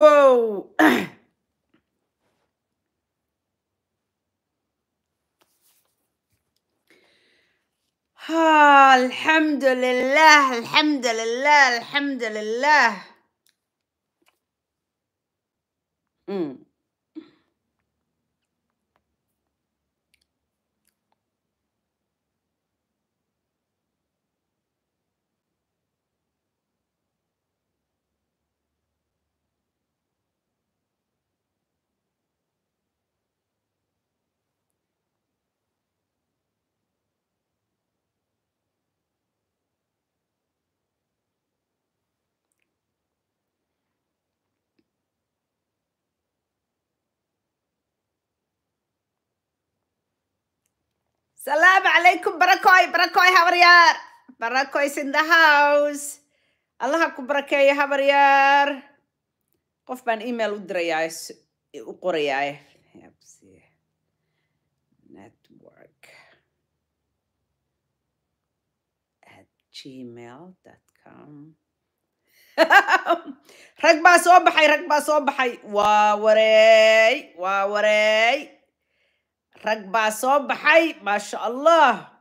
Whoa. ها الحمد لله الحمد لله الحمد لله امم salaamu calaykum barakoy barakoy habaryaar barakoys in the house allaha ku barakeeya habaryaar qof baan email u dirayaa u qorayaa network at gmail dot com rag baa soo baxay rag baa soo baxay waa wareey waa wareey rag baa soo baxay maasha allah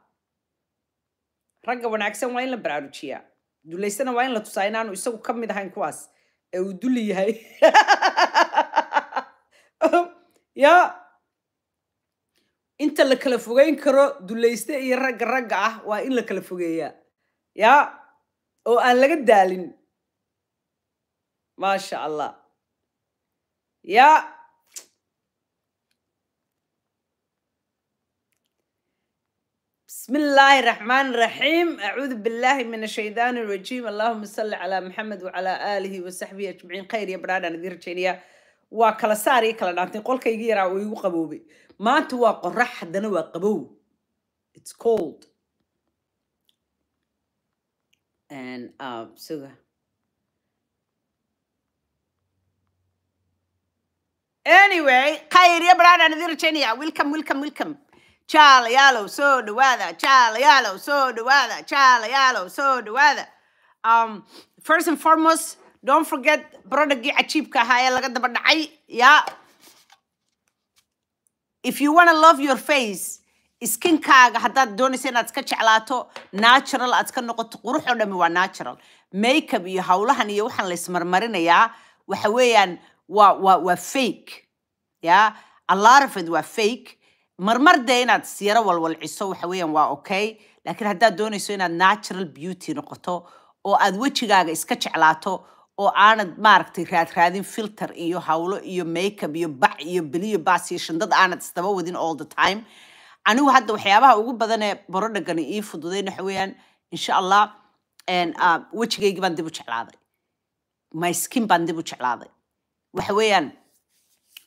ragga wanaagsan waa in la baraarujiyaa dullaystana waa in la tusaa inaanu isagu ka mid ahayn kuwaas ee uu dulli yahay ya inta la kala fogeyn karo dullayste iyo ragga ragga ah waa in la kala fogeeyaa ya oo aan laga daalin maasha allah ya بسم الله الرحمن الرحيم أعوذ بالله من الشيطان الرجيم اللهم صل على محمد وعلى آله وصحبه أجمعين خير يا برانا نذير تشينيا وكلا ساري كلا نعطي قول كي يجيرا ويقبوبي ما توا قرح حدنا وقبو it's cold and um sugar anyway خير يا برانا نذير تشينيا welcome welcome welcome jaalayaalow soo dhawaada jaalayaalow soo dhawaada jaalayaalow soo dhawaada um, first and foremost don't forget productgii cajiibka ahaa ee laga daba dhacay ya if you wanna love your face skinkaaga haddaad doonaysa inaad iska jeclaato natural aad ka noqoto qurux oo dhami waa natural makeup iyo howlahan iyo waxaan laysmarmarinayaa waxa weeyaan waa waa waa fake ya a lot of it waa fake marmar dee inaad siyaro walwalciso waxa waa okay laakiin haddaad doonayso inaad natural beauty noqoto oo aad wejigaaga iska jeclaato oo aanad maaragtay raadraadin filter iyo hawlo iyo makeup iyo bac iyo beliyo baas iyo shandad aanad isdaba wadin all the time anigu hadda waxyaabaha ugu badan ee borodhagani ii fududayn waxaweyaan weeyaan insha allah ah, wejigaygii baan dib u jeclaaday my skin baan dib u jeclaaday waxa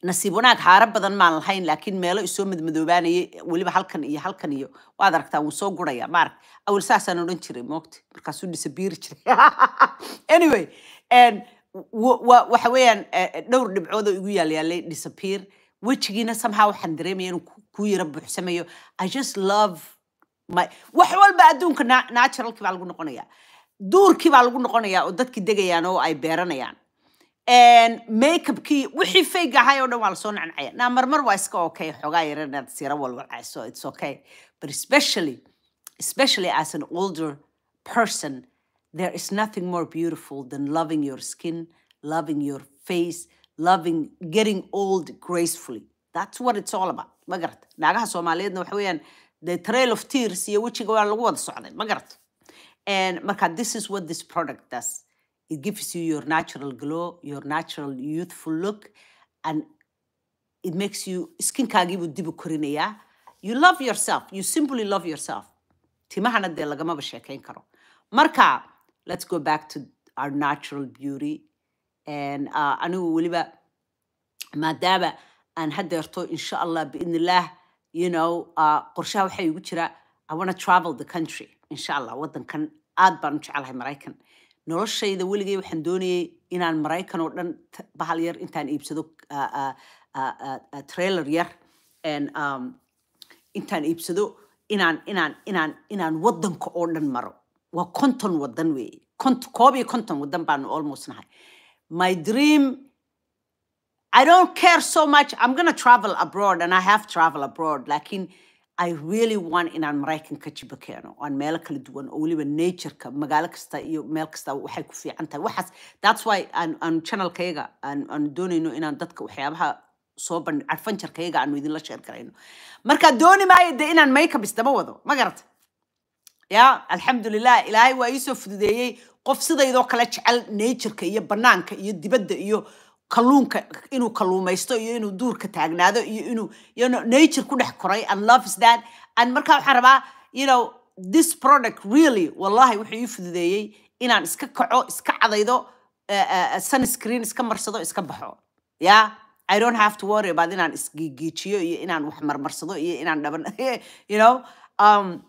nasiib wanaag haaro badan maan lahayn laakiin meelo isoo madmadoobaanayay weliba halkan iyo halkan iyo waad aragtaa wuu soo guraya maarag awel saasaan odhan jiray moogta markaasuu disabiiri jiray anyway waxa weeyaan e, e, dhowr dhibcood igu yaalyaalay disappear wejigiina somehow waxaan dareemaya inuu ku yaro buuxsamayo i just love my wax walba adduunka naturalkii baa lagu noqonayaa duurkii baa lagu noqonayaa oo dadki degayaan oo ay beeranayaan makeupkii wixii fayg ahay oo dhan waa lasoo nancaya naa marmar waa iska okay xoogaa yar inaad sira walwalcayso it's okay but especially especially as an older person there is nothing more beautiful than loving your skin loving your face loving getting old gracefully that's what it's all about ma garata naagaha soomaaliyeedna waxa weeyaan the trail of tears iyo wejiga waa lagu wada socday ma garata and marka this is what this product does It gives you your natural glow, your natural youthful look, and it makes you skinkaagii buu dib u korinayaa you love yourself you simply love yourself timahana dee lagamaba sheekayn karo marka let's go back to our natural beauty and uh, anigu weliba maadaama aan hadeerto insha allah biidn illah you know uh, qorshaha waxaa igu jira i want travel the country insha allah waddankan aad baan u jecelahay maraykan noloshayda weligay waxaan doonayay inaan maraykan oo dhan bahal yar intaan iibsado trailer yar um, intaan iibsado inaan inaan inaan inaan waddanka oo dhan maro waa konton waddan weeye koob iyo konton waddan baanu almost nahay my dream I don't care so much. I'm gonna travel abroad and I have traveled abroad. Like ay really want inaan maraykan ka jibo keeno aan meelo kala duwan oo weliba natureka magaalo kasta iyo meel kasta waxay ku fiican tahay waxaas that's why aan aan aan doonayno inaan dadka waxyaabaha soo bandhi adventurekayaga aanu idinla sheer karayno marka dooni maayo de inaan makeup isdaba wado ma garata ya alxamdulilah ilaahay waa iisoo fududeeyey qof sidaydoo kale jecel naturka iyo banaanka iyo dibadda iyo kalluunka inuu kalluumaysto iyo inuu duurka taagnaado iyo inuu nature ku dhex koray and love that and markaa waxaan rabaa you know, this product really wallahi wuxuu ii fududeeyey inaan iska kaco iska cadaydo uh, uh, sunscreen iska marsado iska baxo ya I don't have to worry about inaan isgiigiijiyo iyo inaan wax marmarsado iyo inaan dhaban you know um,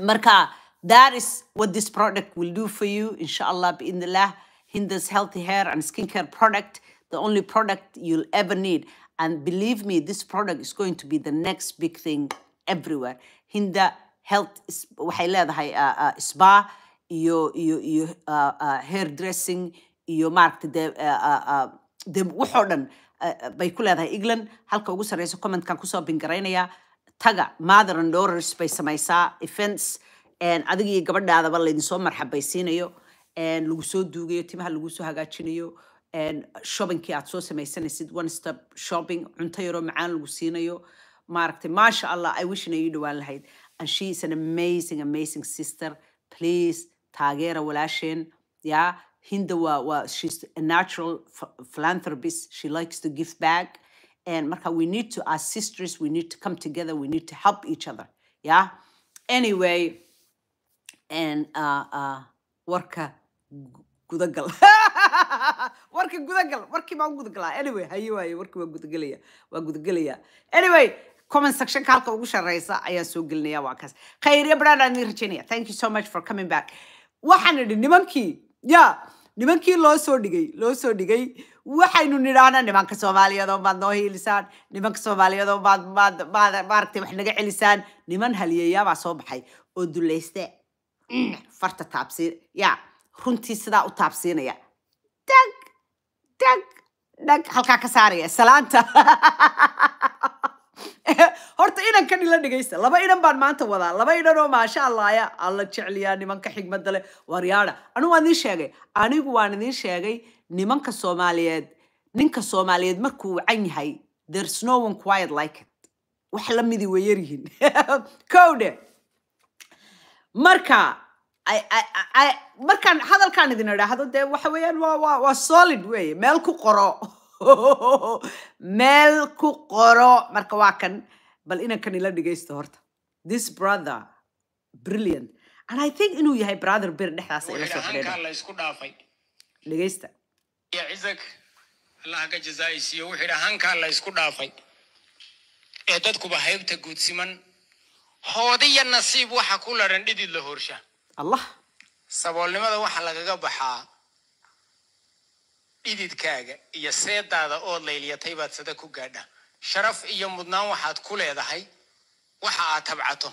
marka that is what this product will do for you insha allah biidnillah hindus healthy hair and skincare product the only product you'll ever need. And believe me, this product is going to be the next big thing everywhere. Hinda health waxay leedahay uh, uh, spa iyo iyo iyo uh, hair dressing iyo maaragta dee dee waxoo dhan bay ku leedahay england halka ugu sarreysa commentkan kusoo bingaraynayaa taga mother and daughters bay samaysaa events adiga iyo gabadhaadaba laydinsoo marxabaysiinayo lagu soo duugayo timaha lagu soo hagaajinayo shoppingkii aad soo samaysanaysid one stop shopping cunto yaroo macaan lagu siinayo maaragtay maasha allah i wish inay dhawaan lahayd and she is an amazing amazing sister please taageera walaasheen ya hinda waa waa she's a natural philanthropist she likes to give back and marka we need to our sisters we need to come together we need to help each other yeah anyway and uh, uh, warka gudagal warki gudagal warkii baa u gudagalaa anyway haye waaye warkii waa gudagelaya waa gudagelayaa anyway comment sectionka halka ugu shareysa ayaan soo gelinaya waa kaas khayriya brand aan idin rajaynaya thank you so much for coming back waxaan idhi nimankii ya nimankii loo soo dhigay loo soo dhigay waxaynu nidhaahna nimanka soomaaliyeed oo baad noo hiilisaan nimanka soomaaliyeed oo baad baad baad maaragtay wax naga celisaan niman haliyayaabaa soo baxay oo dulayste mm, farta taabsiin ya runtii sidaa u taabsiinaya dhag dhag dhag halkaa ka saaraya salaanta horta inankan ila dhegaysta laba inan baan maanta wadaa laba inan oo maasha allaaya alla jecliyaa nimanka xigmadda leh waryaada anigu waan idiin sheegay anigu waan idiin sheegay nimanka soomaaliyeed ninka soomaaliyeed markuu wacan yahay there's no one quiet like it wax la midi way yaryihiin kowdhe marka markaan hadalkaan idin idhaahdo dee waxa weeyaan waa waa solid weeye meel ku qoro meel ku qoro marka waa kan bal inankan ila dhegaysto horta this brother brilliant and i think inuu yahay brother bir dhexdaas ila soo xidhiidha dhegaysta cizag allaha ka jazaayisiiyo wuxuu yidhi hankaa la isku dhaafay ee dadkuba haybta guudsiman hoodiya nasiib waxa ku laran dhidid la horsha allah saboolnimada waxaa lagaga baxaa dhididkaaga iyo seedaada ood layliyatay baad sada ku gaadha sharaf iyo mudnaan waxaad ku leedahay waxa aad tabcato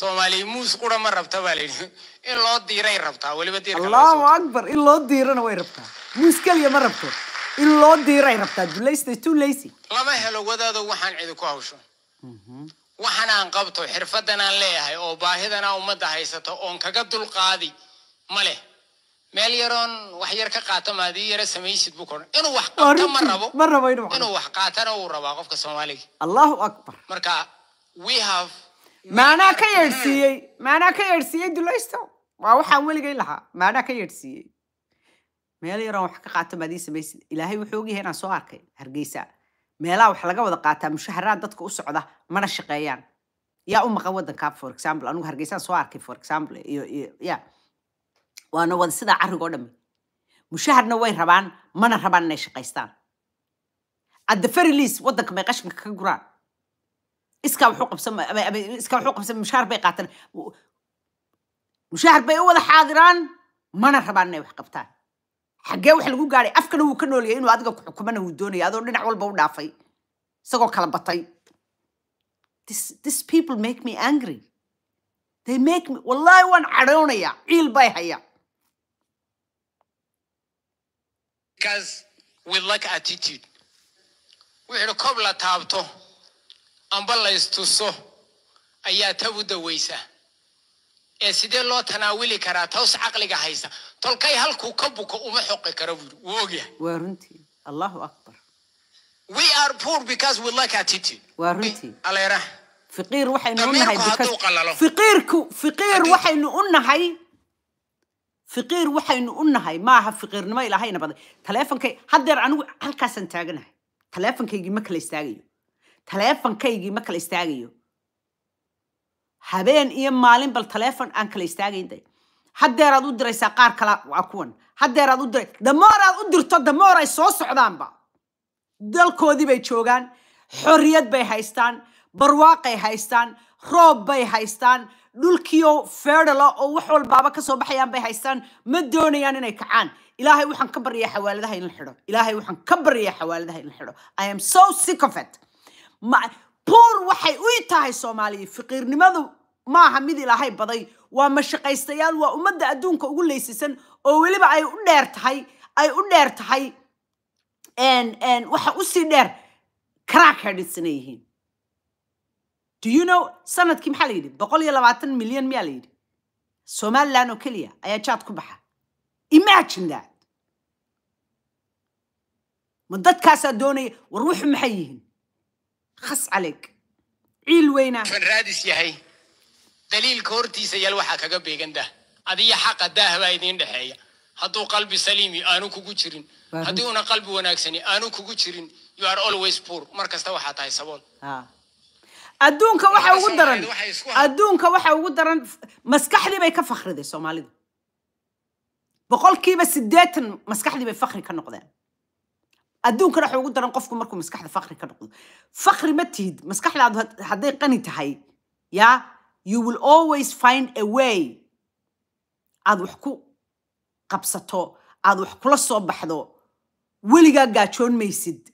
soomaaliya muus qura ma rabta baa layidhi in loo diiray rabtaa weliba diirallahu akbar in loo diirana way rabtaa muus keliya ma rabto in loo diiray rabtaa dulaysta too lazy lama helo wadaado waxaan cidi ku hawsho mhm waxan aan qabto xirfaddan aan leeyahay oo baahidana ummadda haysato oon kaga dulqaadi ma leh meel yaroon wax yar ka qaata maadii yara samaysid buu kordhan inuu wax qabto ma rabo ma rabo inuu inuu wax qaatana wuu rabaa qofka soomaaliga allahu akbar marka we have maanaa ka yeedhsiiyey maanaa ka yeedhsiiyey dulaysto waa waxaan weligay lahaa maanaa ka yeedhsiiyey meel yaroon wax ka qaata maadii samaysid ilaahay wuxuu ogyahay inaan soo arkay hargeysa meelaha wax laga wada qaataa mushaharaad dadka u socda mana shaqeeyaan yaa u maqan wadanka for example anugu hargeysaan soo arkay for example iyo iyo ya waana wada sidaa carigoo dhami mushaharna way rabaan mana rabaan inay shaqaystaan at the very least wadanka may qashinka ka guraan iskaa waxu qabsan iskaa waxu qabsan mushahar bay qaataan mushahar bay u wada xaadiraan mana rabaan inay wax qabtaan xaggee wax lagu gaaray afkana wuu ka noolyay inuu adiga ku xukumana uu doonaya adoo dhinac walba u dhaafay isagoo kala batay this people make me angry they make me wallaahi waan cadhoonayaa ciil bay haya because we wixii kob la taabto amba la istuso ayaa tabu dawaysaa ee sidee loo tanaawili karaa toos caqliga haysa tolkay halkuu ka buko uma xoqi karo buuri wuu waa runtii allahu akbar we are poor because we lack attitude waa runtii aleera fiqiir waxaynu u nahay fiqiirku fiqiir waxaynu u nahay fiqiir waxaynu u nahay maaha fiqiirnimo ilaahayna badan taleefonkay haddeer anigu halkaasaan taaganahay taleefonkaygii ma kala istaagayo taleefonkaygii ma kala istaagayo habeen iyo maalin bal telefon aan kala istaagayda hadeeraad u diraysaa qaar kala waa kuwan hadeeraad u dira damoor aad u dirto damoor ay soo socdaanba dalkoodii bay joogaan xorriyad bay haystaan barwaaqay haystaan roob bay haystaan dhulkiio ferdala ah oo wax walbaaba kasoo baxayaan bay haystaan ma doonayaan inay kacaan ilaahay waxaan ka baryaa xawaaladaha in xidho ilaahay waxaan ka baryaa xawaaladaha in xidho i am so sick of it buur waxay u tahay soomaaliya fiqiirnimadu maaha mid ilaahay baday waa mashaqaystayaal waa ummadda adduunka ugu laysisan oo weliba ay u dheer tahay ay u dheer tahay waxa usii dheer crackheads inay yihiin do you know sanadkii maxaa la yidhi boqol iyo labaatan milyan miyaa la yidhi somalilan oo keliya ayaa jaad ku baxa imagine that ma dadkaasaa doonaya war wuxu maxay yihiin khas caleg ciil weyna kan raadis yahay daliilka hortiisa yaal waxaa kaga beeganda adiyo xaqa daahbaa idiin dhexeeya hadduu qalbi saliimi aanu kugu jirin haddii una qalbi wanaagsani aanu kugu jirin you always poor mar kasta waxaa tahay sabool adduunka waxa ugu daran adduunka waxa ugu daran maskaxdii bay ka fakhriday soomaalidu boqolkiiba siddeetan maskaxdii bay fakhri ka noqdeen adduunkana waxa ugu daran qofku markuu maskaxda fakri ka noqdo fakri ma tihid maskaxdaadu hadday qani tahay ya you will always find a way aad wax ku qabsato aad wax kula soo baxdo weligaa gaajoon maysid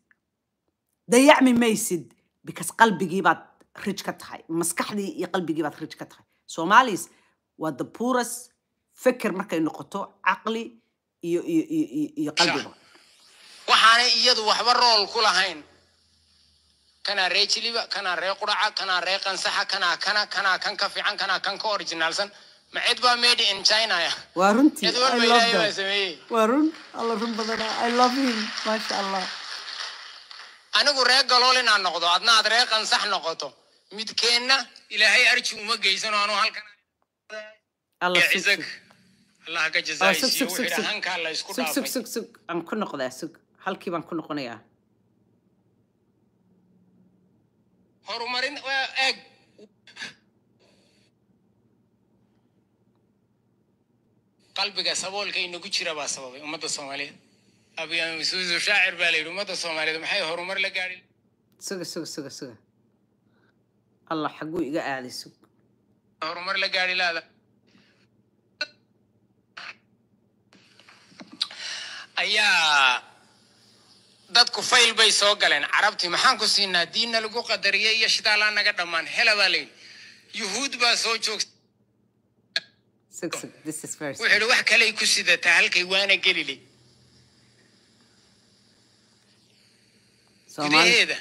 dayacmi maysid because qalbigii baad rij ka tahay maskaxdii iyo qalbigii baad rij ka tahay soomaalias waa the poorest fikir markay noqoto caqli iyo iyo iyo iyo qalbiba waxaanay iyadu waxba rool ku lahayn kanaa ree jiliba kanaa ree quraca kanaa ree qansaxa kanaa kana kanaa kan ka fiican kanaa kan ka orijinaalsan ma cid baa made in china ya waa runtii sameeye waa run alla run badanaa i love him maasha allah anigu ree galool inaan noqdo adna aad ree qansax noqoto midkeenna ilaahay arji uma geysano anuu halkan allah ka jazaaisiyo wixii dhahankaa la isku dhaafay sug sug sug sug aan ku noqdaa sug halkii baan ku noqonayaa horumarin eeg qalbiga saboolka inagu jira baa sababay ummadda soomaaliyeed abiyaan shaacir baa layidhi ummadda soomaaliyeed maxay horumar la gaadhin suga suga suga suga allah xaguu iga aaday sug horumar la gaadhi laada ayaa dadku fayl bay soo galeen carabtii maxaan ku siinaa diinna lagu qadariyay iyo shidaalaa naga dhammaan helabaa layn yuhuud baa soo joogtawuxuuhi wax kaley ku sidataa halkay waana gelilay gudaheeda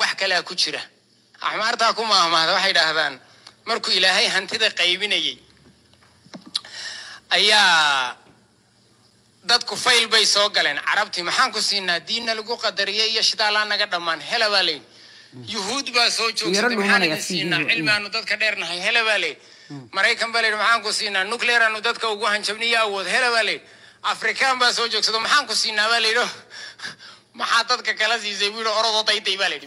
wax kalea ku jira axmaartaa ku maahmaahda waxay idhaahdaan markuu ilaahay hantida qaybinayay ayaa dadku fayl bay soo galeen carabtii maxaan ku siinaa diinna lagu qadariyay iyo shidaalaa naga dhammaan helabaa leyn yuhuud baa soo joogsatay maxaan siinaa cilmiaanu dadka dheernahay helabaa leyn mm. maraykan baa leydhi maxaan ku siinaa nucleeraanu dadka ugu hanjabniyo awood helabaa leydhi afrikaan baa soo joogsado maxaan ku siinaa baa leydhi maxaa dadka kala siisay buu yidhi orodoo dayday baa leydhi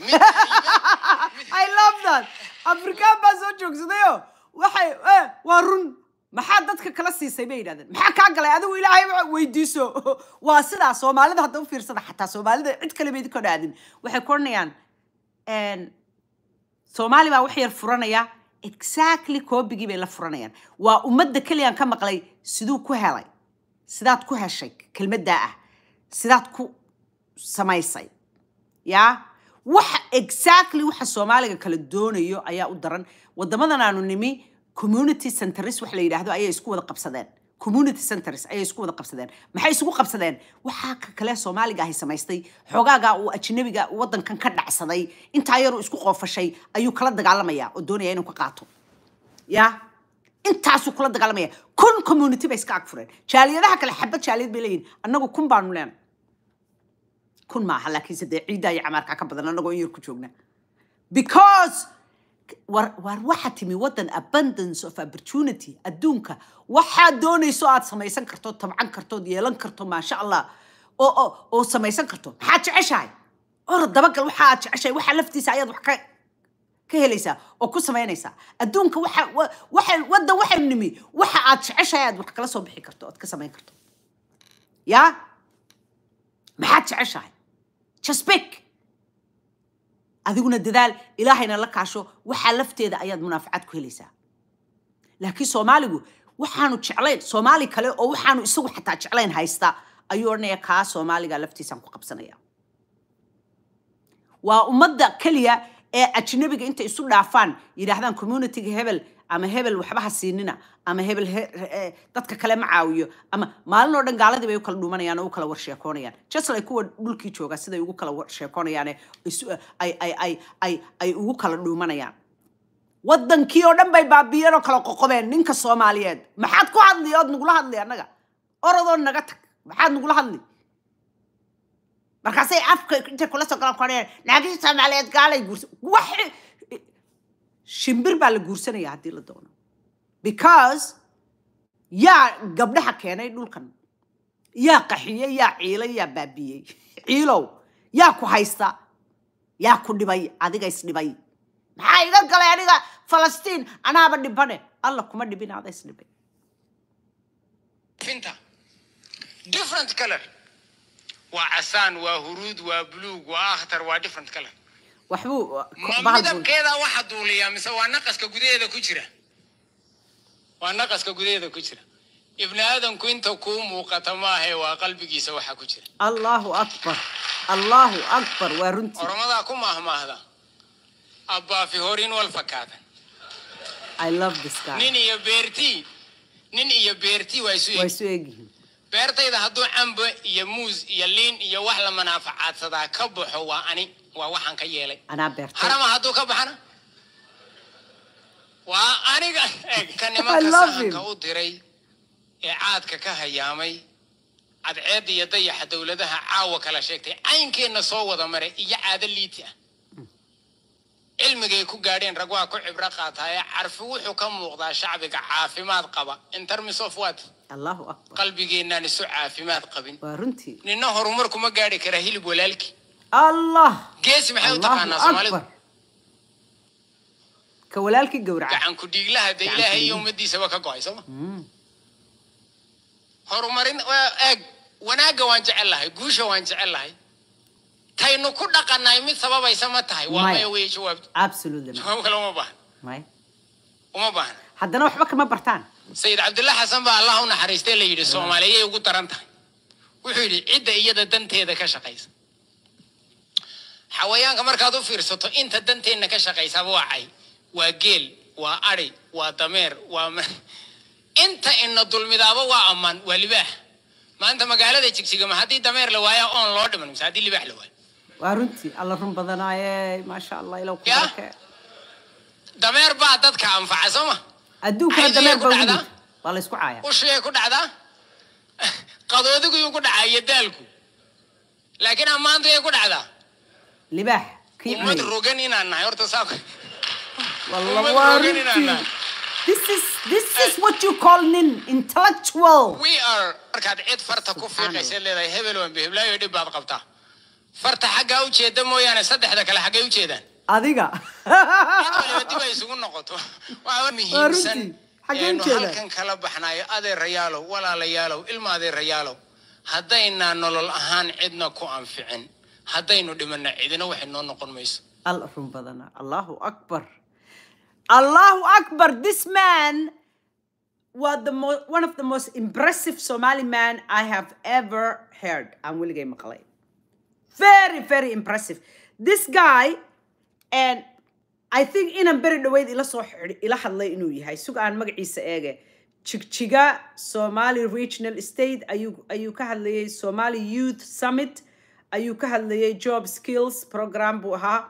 i love that afrikaan baa soo joogsadayoo waxay eh, waa run maxaa dadka kala siisay bay yidhahdeen maxaa kaa galay adigu ilaahay weydiiso waa sidaa soomaalida hadda u fiirsada xataa soomaalida cid kale baydin kordha aadin waxay ku odhanayaan soomaali baa wax yar furanaya exactly koobigii bay la furanayaan waa ummadda keliyan ka maqlay siduu ku helay sidaad ku heshay kelmaddaa ah sidaad ku samaysay yaa wax exactly waxa soomaaliga kala doonayo ayaa u daran waddamadan aanu nimi community centers wax la yidhaahdo ayay isku wada qabsadeen community centers ayay isku wada qabsadeen maxay isugu qabsadeen waxaa kale soomaaliga ahay samaystay xoogaagaa uu ajnabiga waddankan ka dhacsaday intaa yaruu isku qoofashay ayuu kala dagaalamayaa oo doonaya inuu ka qaato ya intaasuu kula dagaalamaya kun community bay iska agfureen jaaliyadaha kale xabad jaaliyad bay leeyihin annagu kun baanu leena kun maaha laakiinse dee ciiddaa iyo camaarkaa ka badan annagoo in yar ku joogna because war waxaa timi waddan abundance of opportunity adduunka waxaad doonayso aad samaysan kartood tabcan kartood yeelan karto maasha allah oo samaysan karto maxaad jeceshahay ora dabagal waxa aad jeceshahay waxaa laftiisa ayaad wax ka ka helaysaa oo ku samaynaysaa adduunka waxa waxa wadda waxa nimi waxa aad jeceshahay aad wax kala soo bixi karto ood ka samayn karto yaa maxaad jeceshahay just pick adiguna dadaal ilaahayna la kaasho waxaa lafteeda ayaad munaafacaad ku helaysaa laakiin soomaaligu waxaanu jeclayn soomaali kale oo waxaanu isagu xataa jeclayn haysta ayuu odhanaya kaa soomaaliga laftiisaan ku qabsanaya waa ummadda keliya ee ajnabiga intay isu dhaafaan yidhaahdaan communityga hebel ama hebel waxbaha siinina ama hebel eh, dadka kale ma caawiyo ama maalin dhan gaaladii bay u kala dhuumanayaan oo u kala warsheekoonayaan jeslay kuwa dhulkii jooga siday ugu kala warsheekoonayaane eh, ay ugu kala dhuumanayaan waddankii oo dhan bay baabiyeen oo kala qoqobeen ninka soomaaliyeed maxaad ku hadli ood nagula hadli annaga orodoo naga tag maxaad nagula hadli markaasay afka intay kula soo galaan ku hadhayaan soomaaliyeed gaalay guursa shimbir baa la guursanaya haddii la doono because yaa gabdhaha keenay dhulkan yaa qaxiyey yaa ciilay yaa baabiyey ciilow yaa ku haysta yaa ku dhibay adiga isdhibay maxaa iga galay aniga falastiin anaaba dhibane alla kuma dhibin ada isdhibay different color waa casaan waa huruud waa bluug waa akhtar waa different color waxbuu waxa duuliyaa mise waa naqaska gudaheeda ku jira waa naqaska gudaheeda ku jira ibni aadanku inta kuu muuqata maahae waa qalbigiisa waxa ku jira allahu akbar allahu akbar waa runtii ormadaa ku maahmaahda abbaafi horin wal fakaada nin iyo beertii nin iyo beertii waa isu egyihiin beertayda hadduu cambo iyo muus iyo liin iyo wax la manaafacaadsadaa ka baxo waa ani waa waxaan ka yeelay harama hadduu ka baxana waa aniga eh, ka nimanka sahanka u diray ee caadka ka hayaamay cadceedda iyo dayaxa dowladaha caawa kala sheegtay caynkeenna soo wada maray iyo caado liiti ah cilmigay ku gaadheen rag waa ku cibro qaataaye carfi wuxuu ka muuqdaa shacbiga caafimaad qaba intermisoft qalbigeennaan isu caafimaad qabin nina horumarkuma gaadhi karaa hilib walaalkii allah geesi maxay u taqaanaa soomaalidu ka walaalkii gowraca gacan ku dhiiglaha de ilaahay iyo ummadiisaba ka go-ay sooma hmm. horumarin eeg wanaagga waan jecel lahay guusha waan jecel lahay taynu ku dhaqannahay mid sababaysa ma tahay waa maya weeye jawaabtu jawaab uma baahan uma baahan haddana waxba kama bartaan sayid cabdulla xasan baa allah u naxariistee la yidhi soomaaliya yay ugu daran tahay wuxuu xawayaanka markaad u fiirsato inta danteenna ka shaqaysaba waa cay waa geel waa ari waa dameer waa inta ina dulmidaaba waa ammaan waa libaax maanta magaalada jigjiga haddii dameer la waayaa oon loo dhiman mise haddii libaax la waayo waa runtii alla run badanaaye maasha allah ilaw ku dameer baa dadka anfaca soo ma ku dhacdaa qadoodigu ku dhacaa iyo daalku laakiin ammaantu yay ku dhacdaa libaax ummad rogan inaan nahay horta saab markaad cid farta ku fiiqaysa leedahay hebel waan bihiblaayo dhib baad qabtaa. Farta xaggaa u jeeda mooyaane saddexda kale xaggay u jeedaan. Adiga. dib ay isugu noqoto. muhiimsan. Halkan kala baxnaayo adeerayaalow walaalayaalow ilma adeerayaalow haddayna nolol ahaan cidna ku anficin haddaynu dhimanna cidina waxay noo noqon mayso al badana allahu akbar allahu akbar this man one of the most impressive somali man i have ever heard aan weligay maqlay very very impressive this guy and i think inaan beri dhaweyd ila soo ila hadlay inuu yahay sug magaciisa eege jigjiga somali regional state ayuu ayuu ka hadlayay somali youth summit ayuu ka hadlayay job skills program buu ahaa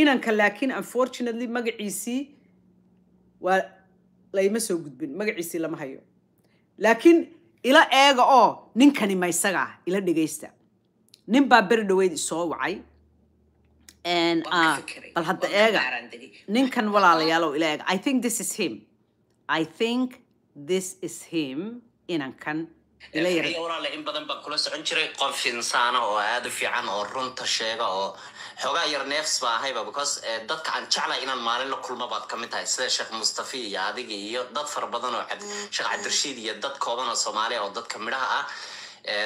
inanka laakiin unfortunately magaciisii waa layma soo gudbin magaciisii lama hayo laakiin ila eega oo oh, ninkani ma isaga ah ila dhegaysta nin baa beri dhaweyd isoo wacay ah, bal hadda eega ninkan walaalayaalow ila eega i think this is him i think this is him inankan walaale in badan baan kula socon jiray qof insaana oo aad u fiican oo runta sheega oo xoogaa yar neefs baa ahayba because dadka aan jeclay inaan maalin la kulmo baad ka mid tahay sida sheekh mustafi iyo adigi iyo dad fara badan oo mm. sheekh cabdirashiid iyo dad kooban oo soomaaliya oo dadka midhaha ah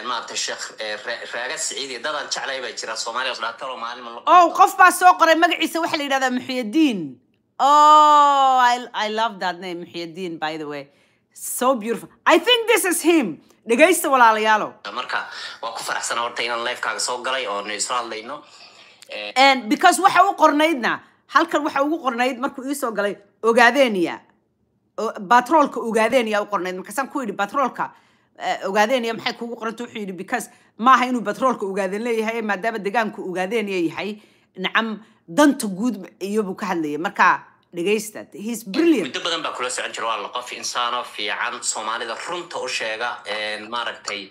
maaragtay sheekh raaga siciid iyo dad aan jeclay baa jira soomaaliya dhaataloo maalin oh qof baa soo qoray magaciisa waxaa la yidhahdaa muxyadiin oh i love that name muxiyadiin by the way so beautiful i think this is him dhegaysta walaalayaalo marka waa ku faraxsan horta inaan live soo galay oo isla hadlayno eh, and because waxa u qornaydna halkan waxa ugu qornayd markuu iisoo galay ogaadeeniya batroolka ogaadeeniya u qornayd markaasaan ku yidhi batroolka eh, ogaadeeniya maxay kuugu qoranta wuxuu yidhi because maaha inuu batroolka ogaadeen leeyahay maadaama degaanku ogaadeeniya yahay nacam danta guud iyobuu ka hadlayay marka muddo badan baa kula socon jira waa la qof insaano fiican soomaalida runta u sheega eh, maaragtay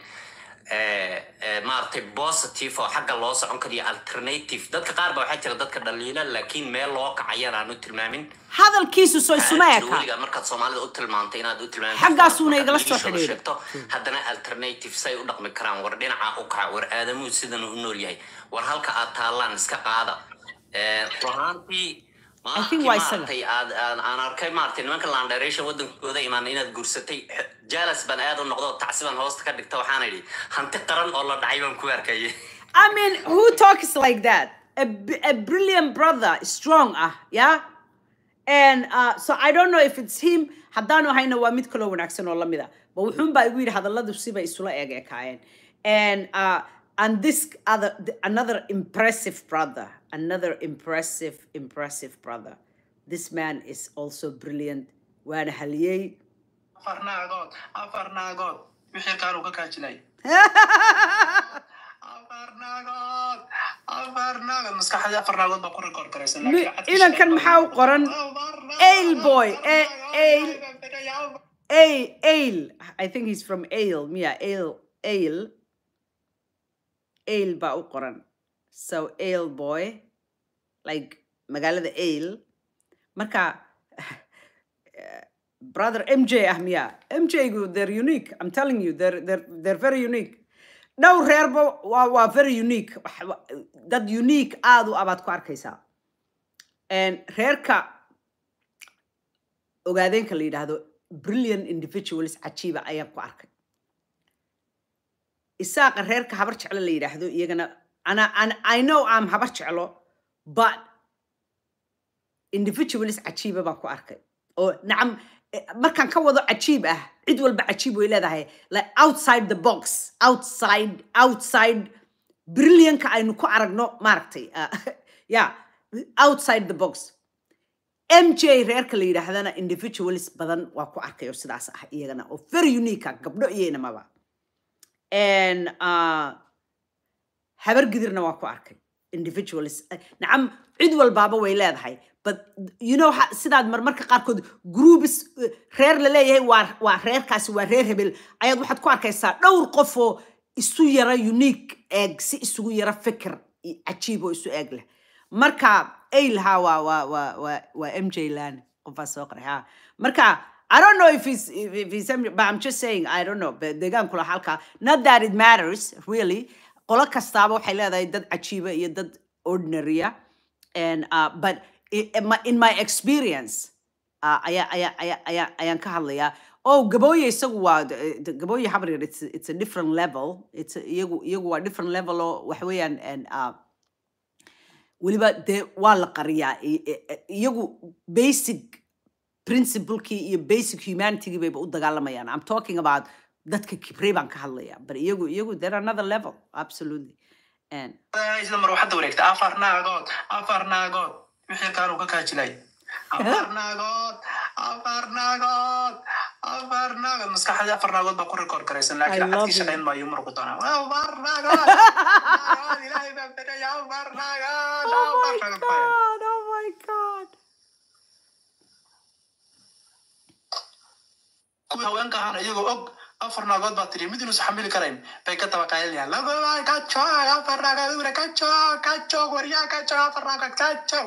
eh, eh, maaragtay positive oo xagga loo socon kariyo alternative dadka qaar baa waxaa jira dadka dhaliila laakiin meel loo kacayan tilmaamin hadalkiisu soy sumeeka markaad soomaalida u tilmaantay inaad u tilmaamto xaggaasuuna igala soo xidhiidheegto haddana alternative say u dhaqmi karaan war dhinaca u kaca war aadamuhu sidan u nool yahay war halka aad taallaan iska qaada run aan arkay maarata nimanka landhareysha wadankooda imaan inaad guursatay jaalas baan aad u noqdo tacsibaan hoosta ka dhigta waxaan idhi hanti qaran oo la dhacay baan ku arkayay I mean, who talks like that? A, a brilliant brother, strong, ah, yeah? And uh, so I don't know if it's him. Haddaan ahayna waa mid kaloo wanaagsan oo lamida. Ah. Ba wuxuun baa igu yidhi hadalladu siba isula eeg eekaayeen. And uh, and this other another impressive brother another impressive impressive brother this man is also brilliant waana haliyey inankan maxaa u qoran ail boy eh, ail ail i think he's from ail miya ail ail ale baa u qoran so ale boy like magaalada ale marka brother m j ah miya m jgu they're unique i'm telling you they're, they're, they're very unique dhow reerba waa waa very unique dad unique aad u abaad ku arkaysaa reerka ogaadeenka la yidhaahdo brilliant individuals cajiiba ayaan ku arkay isaaqa reerka habar jeclo la yidhaahdo iyagana i know am habar jeclo but individualis cajiiba baan ku arkay oo nacam markaan ka wado cajiib ah cid walba cajiib way leedahay like outside the box outside outside brillianka aynu ku aragno maaragtay ah, yeah outside the box mj reerka la yidhaahdana individualis badan waa ku arkay oo sidaas ah iyagana oo very unique ah gabdho iyaynamaba Uh, habar gidirna waa ku arkay individualnacam cid walbaaba way leedahay but you know sidaad marmarka qaarkood groupis uh, reer la leeyahay waa waa reerkaasi waa reer hebel ayaad waxaad ku arkaysaa dhowr qofoo isu yara unique eeg si isugu yara fikir cajiib oo isu eeg leh marka aylaha waa waa waa waa waa m j lani qofaa soo qoray ha marka I don't know if he's if, if he's but I'm just saying I don't know. But not that it matters really. Qolo kastaaba waxay leedahay dad cajiiba iyo dad ordinary ah. uh, but in my, experience uh, ayaa ayaa ayaa ayaa ayaan ka hadlayaa. Oh, Gaboye isagu waa Gaboye Habarir it's it's a different level. It's iyagu iyagu waa different level oo waxa weeyaan uh, weliba dee waa la qariyaa iyagu basic principlekii iyo basic humanitygii bayba u dagaalamayaan i'm talking about dadka kibrey baan ka hadlaya but iyagu iyagu there another level absolutely and sida wareegta afar naagood afar naagood wixii kaanu ka kaajilay afar naagood afar naagood afar naagood maskaxdii afar naagood baa ku rikoor garaysan laakiin axadkii shaqayn maayo muruqu doonaa afar naagood afar baa fedhaya afar naagood afar naagood kamid haweenka ahaan iyagoo og afar naagood baa tiri mid inuusa xamili karayn bay ka daba qaylinayan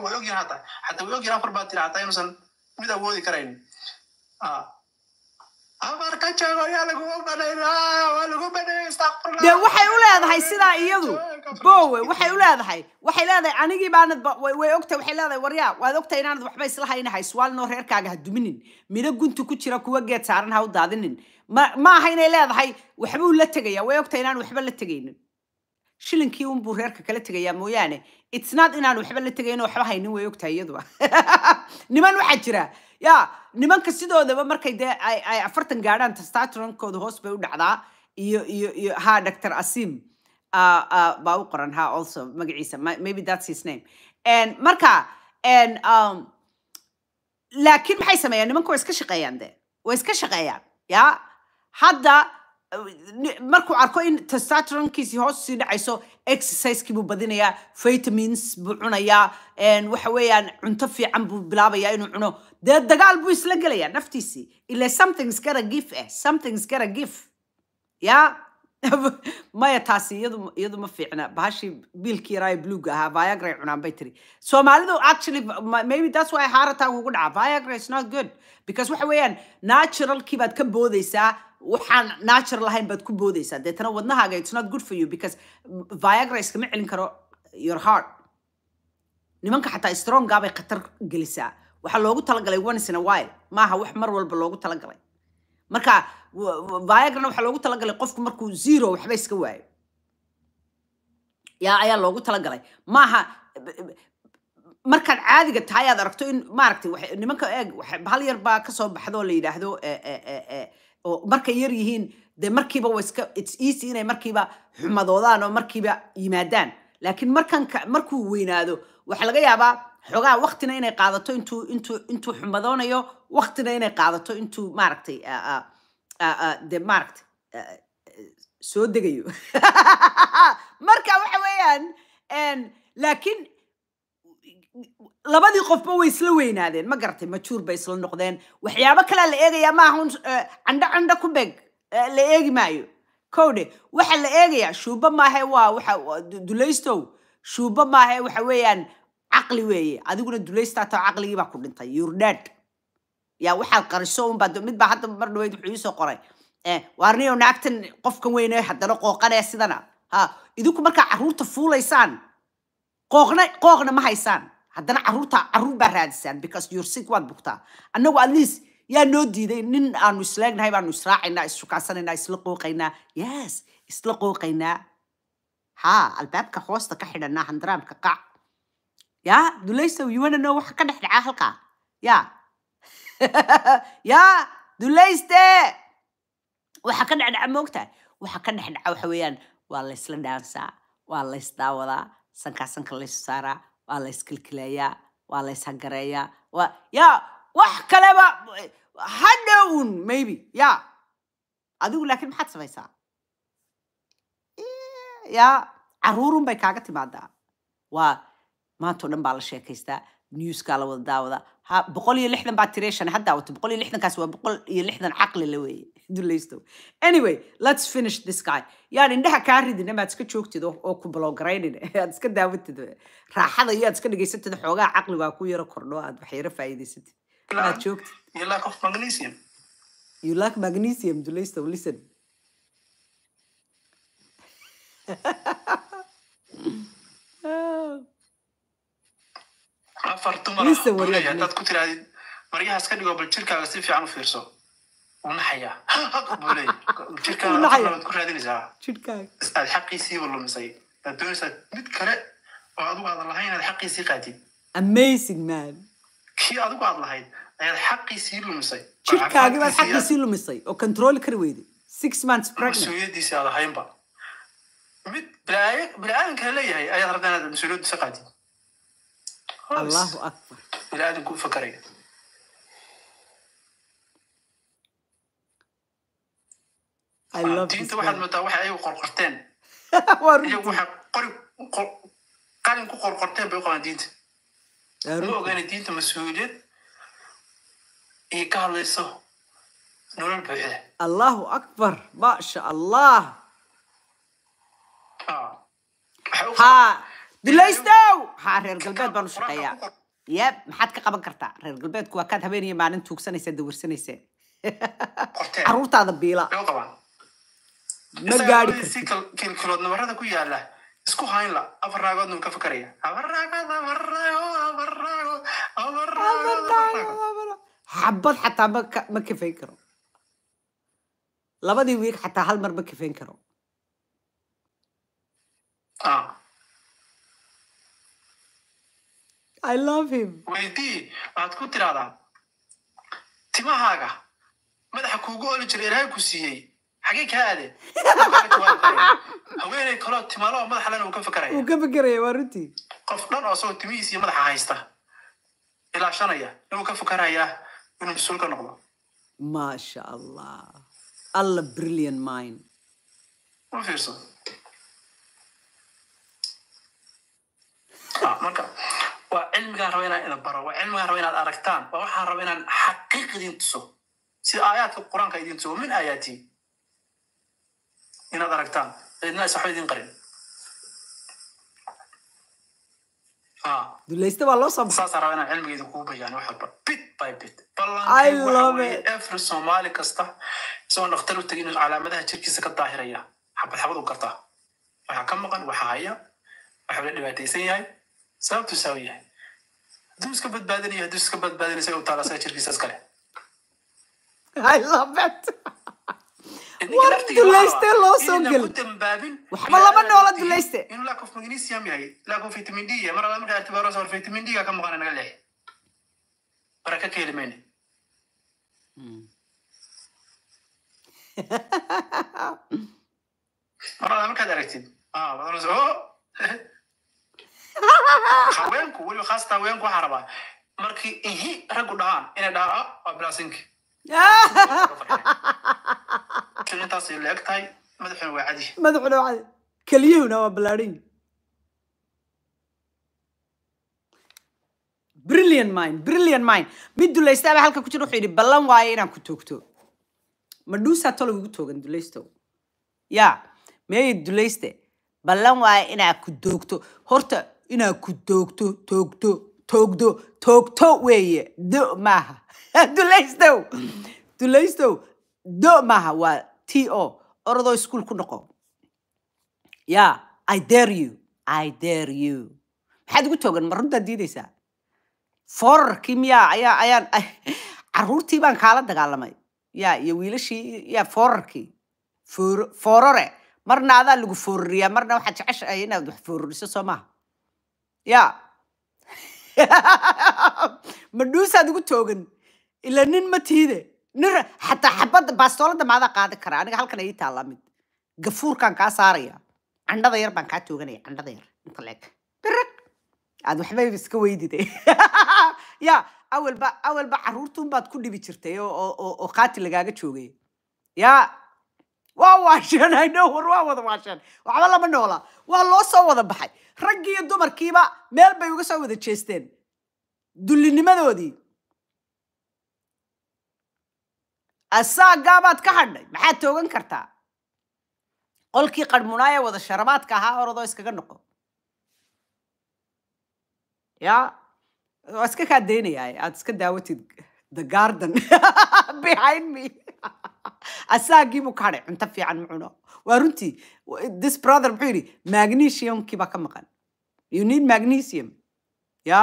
way ogyihin hata xataa way ogyihin afar baa tiri hataa inuusan mid awoodi karayn waxay u leedahay sidaa iyadu bowe waxay u leedahay waxay leedahay anigii baanad way ogtahay waxay leedahay waryaa waad ogtahay inaanad waxba isla hayna hayswaalinoo reerkaaga ha duminin midho gunta ku jira kuwa geed saaran ha u daadinin ma aha inay leedahay waxbuu la tegaya way ogtahay inaan waxba la tegaynin shilinkii un buu reerka kala tegayaa mooyaane itsnaad inaan waxba la tegayn oo waxba haynin way ogtahay iyadu niman waxaa jira ya nimanka sidoodaba markay dee ay afartan gaadhaan testaturankooda hoos bay u dhacdaa iyo iyo iyo haa doctor asim Uh, uh, baa u qoran ha also magaciisa maybe that's his name marka um, laakiin maxay sameeyaan nimanku way iska shaqeeyaan de way iska shaqeeyaan ya hadda uh, markuu arko in testosteronkiisii hoos sii dhacayso exercisekii buu badinayaa vitamins buu cunayaa waxa weeyaan cunto fiican buu bilaabayaa inuu cuno dee dagaal buu isla gelayaa naftiisii ila something is gonna eh something is gonna ya yeah? maya taasi iyadu ma fiicna bahashii biilkii yaraa bluga ahaa viagra cunaan bay tiri soomaalidu actually maybe that's why haarataa ugu dhaca viagra is not good because waxa weeyaan naturalkii baad ka boodaysaa waxaan natural lahayn baad ku boodaysaa deetana wadnahaaga it's not good for you because viagra iskama celin karo your heart nimanka xataa strongaa khatar gelisaa waxaa loogu talagalay once in a while maaha wax mar walba loogu talagalay marka viagrana waxaa loogu talagalay qofku markuu zero waxba iska waayo yaa ayaa loogu talagalay maaha markaad caadiga tahay aad aragto in maaragtay nimanka eeg eh, hal yar baa kasoo baxdo la yidhaahdo eh, eh, oo markay yar yihiin dee markiiba wa its easy inay markiiba xumadoodaan oo markiiba yimaadaan laakiin markan markuu weynaado waxaa laga yaabaa xogaa waktina inay qaadato intuu intuu intuu xumadoonayo waktina inay qaadato intuu maaragtay ah, ah, de maaragta soo degayo marka waxa weeyaan laakiin labadii qofba way isla weynaadeen ma garatay majuur bay isla noqdeen waxyaabo kalea la eegayaa maahan candho candho ku beg la eegi maayo kowdhe waxaa la eegayaa shuuba maahe waa waa dulaystow shuuba maahe waxa weeyaan caqli weeye adiguna dulaystaata caqligii baa ku dhintay yurdad yaa waxaad qariso unbaa midbaa hadda mar dhaweyd wuxuu iisoo qoray waarniyo naagtan qofkan weyne haddana qooqanee sidana ha idinku markaa caruurta fuulaysaan qooqna qooqna ma haysaan haddana carruurta carruur baa raadisaan because your sick waad bugtaa annagu at least yaa noo diiday nin aanu isleegnahay baanu israacaynaa isshukaasanaynaa isla qooqaynaa yes isla qooqaynaa ha albaabka hoosta ka xidhanaa handaraamka qac ya dulaysow you wanna know waxa ka dhex dhacaa halkaa ya yaa dulayste waxaa ka dhexdhaca moogtahay waxaa ka dhexdhaca waxa weeyaan waa laysla dhaansaa waa laysdaawadaa sankaa sanka lays saaraa waa layskalkilayaa waa layshangareeyaa waa yaa wax kaleba hadhown maybe yaa adigu laakiin maxaad samaysaa yaa caruurun bay kaaga timaadaa waa maantao dhan baa la sheekaystaa newskaa la wada daawada ha boqol iyo lixdan baa tiree shan had daawata boqol iyo lixdankaas waa boqol iyo lixdan caqli la weeye dulaystow anyway let's finish this guy yaan indhaha kaa ridin amaad iska joogtid oo ku bloggaraynin aad iska daawatid raaxada iyo aad iska dhegaysatid xoogaa caqli waa ku yaro kordho aad wax yaro aad joogtid you lack magnesium dulaystow listen oh. afar dumar hadaad ku tiraadid maryahaas ka dhigo bal jirkaaga si fiican u fiirso unaxaya xaqiisiiba lumisay aad doonaysaa mid kale oo adigu aadan lahayn inaad xaqiisii qaadid kii adigu aad lahayd ayaad xaqiisii lumisay jirkaagii baad xaqiisii lumisay oo control kari weyday six months pregnant uuliyaddiisii aad ahaynba mid bini kale leeyahay ayaad rabtaa inaad mas-uuliyaddiisa qaadid خالص الله اكبر بلاد نكون فكريه diinta waxaad moodaa waxa ayagu qorqorteen iyagu waxa qori qalin ku qorqorteen bay u qabaan diinta ma ogaana diinta mas-uuliyad iyo ka hadlayso nolol buuxda allahu akbar ma sha allah haa dilaystow haa reer galbeed baanu u shaqeeyaa yab maxaad ka qaban kartaa reer galbeedku waa kaad habeenaya maalin tuugsanaysaa dawarsanaysaa caruurtaada biila ma gaari nabarada ku yaala isku haynla afar raagood nuu ka fakaraya xabad xataa ma kafayn karo labadii wiig xataa hal mar ma kafayn karo ah. weydii aad ku tiraahdaa timahaaga madaxa kuugu oli jira ilaahay ku siiyey xagee ka aade haweeney kaloo timalo madaxa lena uu ka fekeraya uu ka fekeraya waa runtii qof dhan oo isagoo timihiis iyo madaxa haysta ilaashanaya inuu ka fekerayaa inuu mas-uul ka noqdo maasha allah alla brilliant mind ma fiirso ah, marka raba inaan idin baro waa cilmigaan raba inaad aragtaan waa waxaan raba inaan xaqiiq idin tuso sida aayaadka qur-aanka idin tuso min aayaatii inaad aragtaan idna is waxba idin qarin ah. dulaysta baa loo soo baxay inaan cilmiga idinkugu bayaano wax walba bit by bit ballankay soomaali kasta isagoon dhakhtar u tegin calaamadaha jirkiisa ka daahiraya xabad xabad u gartaa waxaa ka maqan waxaa haya waxa la dhibaataysan yahay sababtuu saawan yahay hadduu iska badbaadinayo hadduu iska badbaadinaysa u taala asaga jirkiisa iskale i love it war dulayste loo soo gelo waxba laba noola dulayste inuu lakof magnesium yahay lakof vitamin d yahay mar alla markaa artibaros hor vitamin d ga ka maqana naga leehay bara ka keeli mayna mar alla haweenku weliba khaasatan haweenku waxaa rabaa markii ihi raggu dhahaan inay dhahaan waa bilaasinki intaas la eg tahay madaxuna waa cadi madaxuna waa cadi kelyahuna waa ballaadhin brilliant mind brilliant mind mid dulaystaaba halka ku jira wuxuu yidhi ballan waaye inaan ku toogto madhuusaa tolog ugu toogan dulaystow yaa meeye dulayste ballan waaye inaa ku doogto horta inaad ku toogto toogto toogdo toogto weeye do maaha dulaystow dulaystow do maaha waa t o orodoo iskuol ku noqo ya i dare you i dare you maxaad ugu toogan ma runtaad diidaysaa foorarkii miyaa ayaa ayaan caruurtii baan kaala dagaalamay ya iyo wiilashii ya foorarkii foorore marna adaa lagu foorariyaa marna waxaad jeceshahay inaad wax foorariso soo maaha yaa madhuusaad ugu toogan ila nin ma tiide nin xataa xabadda baastoolada maadaa qaadi karaa aniga halkan ii taallaa mid gafuurkaan kaa saaraya candhada yar baan kaa tooganaya candhada yar inta leeg birag aad waxba iska weydide ya awalba awalba caruurtuun baad ku dhibi jirtay oo oo oo qaati lagaaga joogay ya waa waasheen ayno war waa wada waasheen waxba lama noola waa loo soo wada baxay raggii iyo dumarkiiba meel bay uga soo wada jeesteen dullinimadoodii asaagaabaad ka hadhay maxaad toogan kartaa qolkii qarhmunaayee wada sharabaadka ahaa oradoo iskaga noqo ya waa iska kaa daynayaa aad iska daawatid the garden behind me asaagii buu ka hadhay cunto fiican mucuno waa runtii this brother muxuu yidhi magnesiumkii baa ka maqan you need magnesium ya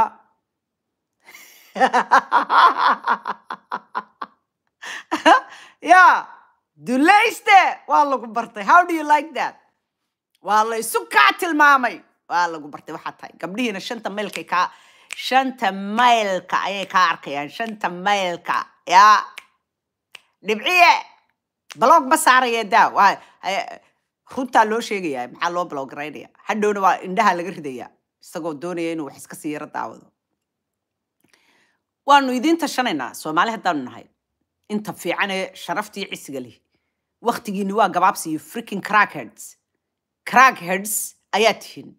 ya dulayste waa lagu bartay how do you like that waa laysu kaa tilmaamay waa lagu bartay waxaa tahay gabdhihiina shanta maylkay kaa shanta maylka ayay kaa arkayaan shanta maylka ya dhibciye blog ma saaraya da runtaa loo sheegaya maxaa loo balogaraynaya hadhowna waa indhaha laga ridayaa isagoo doonaya inuu wax iska sii yaro daawado waanu idiin tashanaynaa soomaali haddaanu nahay inta fiicane sharaftii cisiga leh waktigiini waa gabaabsiiyo freaking crackheads crackheads ayaa tihiin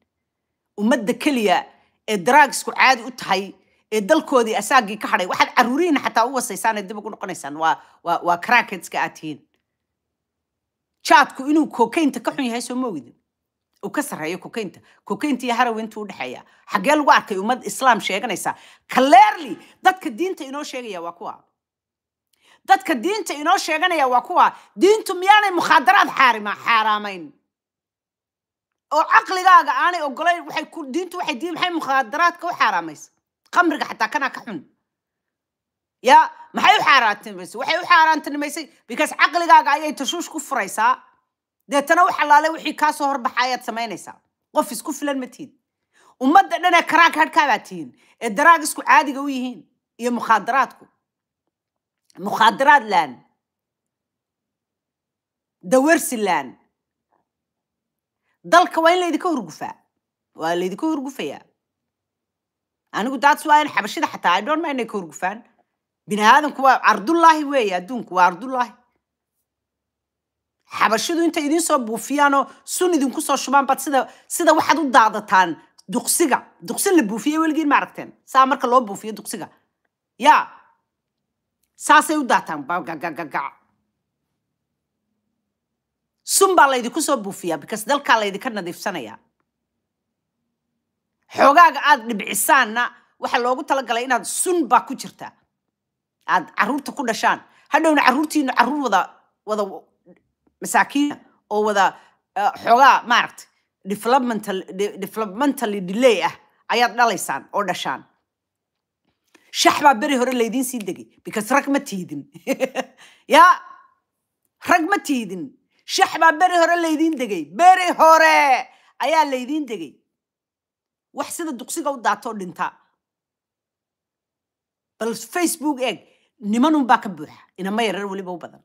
ummadda keliya ee daraagisku caadi u tahay ee dalkoodii asaagii ka hadhay waxaad caruurihiina xataa u wasaysaanee dib ugu noqonaysaan waa waa waa cracketska aad tihiin jaadku inuu kokaynta ka xun yahay soo moogidin uu ka sarreeyo kokaynta kokaynta iyo harawinta u dhexeeya xaggee lagu arkay ummad islaam sheeganaysa clearly dadka diinta inoo sheegaya waa kuwa dadka diinta inoo sheeganaya waa kuwa diintu miyaanay mukhaadaraad xaarima xaaraamayn oo caqligaaga aanay ogolayn waxay ku diintu waxay maxay mukhaadaraadka u xaaraamaysa kamriga xataa kanaa ka xun ya maxay u xaaraantinimaysay waxay u xaaraantinimaysay because caqligaaga ayay tashuush ku furaysaa deetana u xalaalay wixii kaasoo horbaxa ayaad samaynaysaa qof isku filan ma tihin ummadda dhanee karaag hadhkaabaa tihiin ee daraag isku caadiga u yihiin iyo mukhaadaraadku mukhaadaraad laan dawersi laan dalka waa in laydinka hurgufaa waa laydinka hurgufayaa anigu daats waa in xabashida xataa i dhorma inay ka horgufaan bini aadanku waa cardullaahi weeye adduunku waa cardullaahi xabashidu intay idiin soo buufiyaanoo sun idinku soo shubaan bad sida sida waxaad u daadataan duqsiga duqsi la buufiyey weligiin ma aragteen saa marka loo buufiyo duqsiga ya saasay u daataan bagagagaga sun baa laydinku soo buufiyaa because dalkaa laydinka nadiifsanayaa xoogaaga aad dhibcisaanna waxaa loogu talagalay inaad sun baa ku jirtaa aad caruurta ku dhashaan hadhowna caruurtiinu caruur wada wada masaakiina oo wada eh, xoogaa maaragta developmental developmentally delay ah ayaad dhalaysaan oo dhashaan shax baa beri hore laydiin sii degay because rag ma tiidin ya rag ma tiidin shax baa beri hore laydiin degay beri hore ayaa laydiin degay wax sida duqsiga u daatoo dhinta bal facebook eeg nimanunbaa ka buuxa inama yarar weliba u badan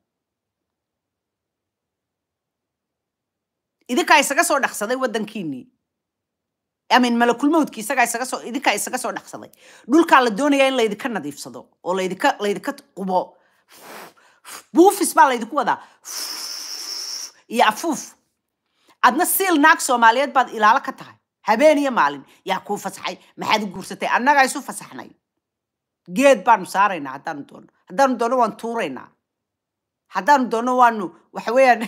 idinkaa isaga soo dhaqsaday waddankiinii amin malakulmawdki isagaa isaga soo idinkaa isaga soo dhaqsaday dhulkaa la doonayaa in laydinka nadiifsado oo laydinka laydinka qubo buufis baa laydinku wadaa iyo afuuf adna siil naag soomaaliyeed baad ilaalo ka tahay habeen iyo maalin yaa kuu fasaxay maxaad u guursatay annagaa isu fasaxnay geed baanu saaraynaa haddaanu doono haddaanu doonno waan tuuraynaa haddaanu doonno waanu waxa weeyaan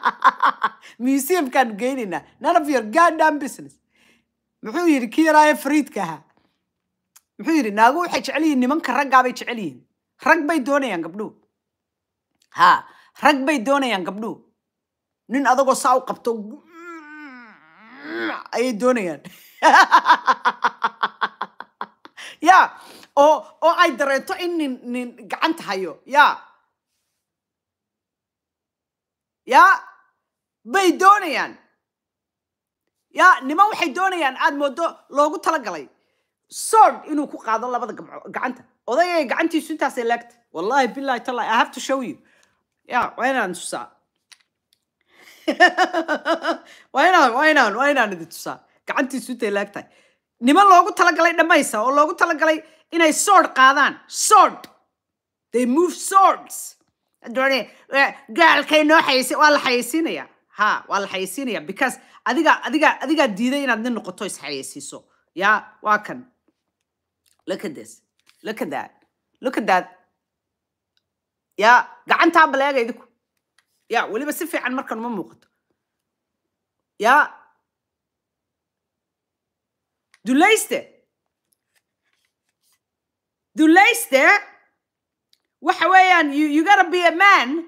museumkaanu geynaynaa none of your goddam business muxuu yidhi kii yaraaye fariidka ahaa muxuu yidhi naagu waxay jecel yihiin nimanka raggaabay jecel yihiin rag bay doonayaan gabdhuhu ha rag bay doonayaan gabdhuhu nin adagoo saa u qabto ayay doonayaan ya oo oh, oo oh, ay dareento in nin nin gacanta hayo ya yaa bay doonayaan ya niman waxay doonayaan aad mooddo loogu tala galay sord inuu ku qaado labada gacanta odayay gacantiisu intaasay laagta wallahi bilahi tala i have to show you ya waa inaan tusaa wynon wynon wynon idi tusaa gacantiisu intay laagtahay niman loogu talagalay dhammaysa oo loogu talagalay inay sord qaadaan sord they move sords eh, gaalkay noo xaysi waa la xayaysiinayaa ha waa la xayaysiinaya because adiga adiga adigaa diiday inaad nin noqoto isxayaysiiso ya waa kan look at this look at that look at that ya gacantaa baleega ya weliba si fiican markan uma muuqato ya dulayste dulayste waxa weeyaan you gotta be a man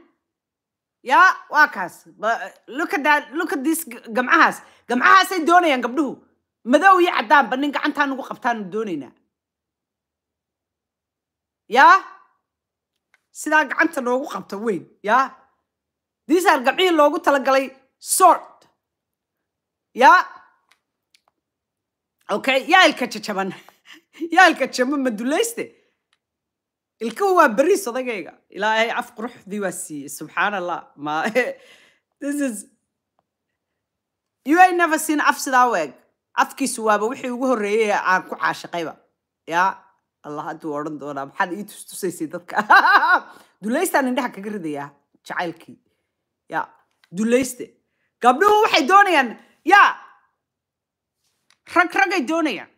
ya waa kaas look at that look at this gamcahaas gamcahaasay doonayaan gabdhuhu madow iyo caddaanba nin gacantaan ugu qabtaanu doonaynaa ya sidaa gacanta noogu qabta weyn diisaar gabcihii loogu talagalay sort ya okay yaa ilka jajaban yaa ilka jaban ma dulayste ilkahu waa beriis odagayga ilaahay caf quruxdii waa siiyey subxaan allah ma this is you ain't never seen caf sidaa u eg cafkiisu waaba wixii ugu horreeyey aan ku caashaqayba yaa allah hadduu odhan doonaa maxaad ii tustusaysay dadka dulaystaan indhaha kaga ridayaa jacaylkii ya dulayste gabdhuhu waxay doonayaan yaa rag ragay doonayaan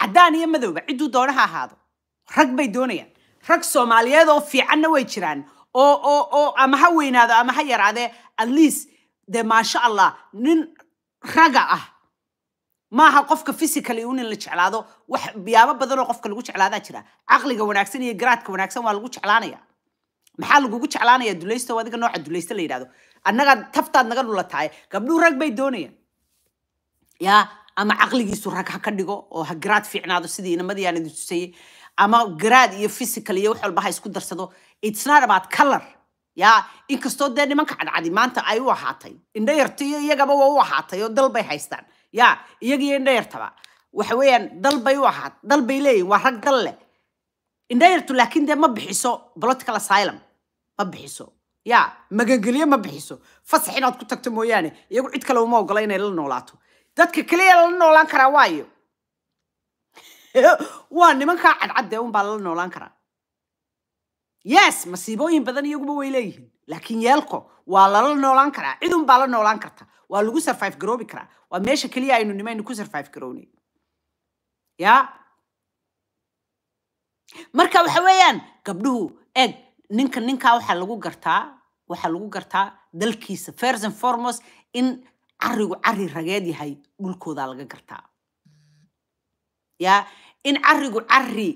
caddaan iyo madowba cidduu doona ha ahaado rag bay doonayaan rag soomaaliyeed oo fiicanna way jiraan oo oo oo ama ha weynaado ama ha yaraadee at least dee maasha allah nin raga ah maaha qofka physically uu nin la jeclaado wax biyaabo badanoo qofka lagu jeclaadaa jira caqliga wanaagsan iyo garaadka wanaagsan waa lagu jeclaanaya maxaa lagugu jeclaanaya dulaysto adiga nooca dulaysta la yidhahdo annaga taftaad naga dhulataaye gabdhuu rag bay doonayaan ya ama caqligiisu rag ha ka dhigo oo ha garaad fiicnaado sidii inamadii idin tusayey ama garaad iyo physical iyo wax walba ha isku darsado it's not about color ya inkastoo dee nimanka cadcadi maanta ay u ahaatay indhayarta iyo iyagaba waa u ahaatay oo dal bay haystaan ya iyagiyo indhayartaba waxa weeyaan dal bay u ahaat dal bay leeyihin waa rag dal leh indirect laakiin dee ma bixiso political asylum ma bixiso ya magangelyo ma bixiso fasax inaad ku tagto mooyaane iyagu cid kale uma ogola inay la noolaato dadka kaliya lala noolaan karaa waayo waa nimankaa cadcad dee unbaa lala noolaan karaa yes masiibooyin badan iyaguma way leeyihiin laakiin yeelko waa lala noolaan karaa cid unbaa la noolaan karta waa lagu survive garoobi karaa waa meesha keliya aynu nimaynu ku survive garownay ya marka waxa weeyaan gabdhuhu eeg ninka ninkaa waxaa lagu gartaa waxaa lagu gartaa dalkiisa first and foremost in carigu cari rageed yahay dhulkoodaa laga gartaa ya in carigu cari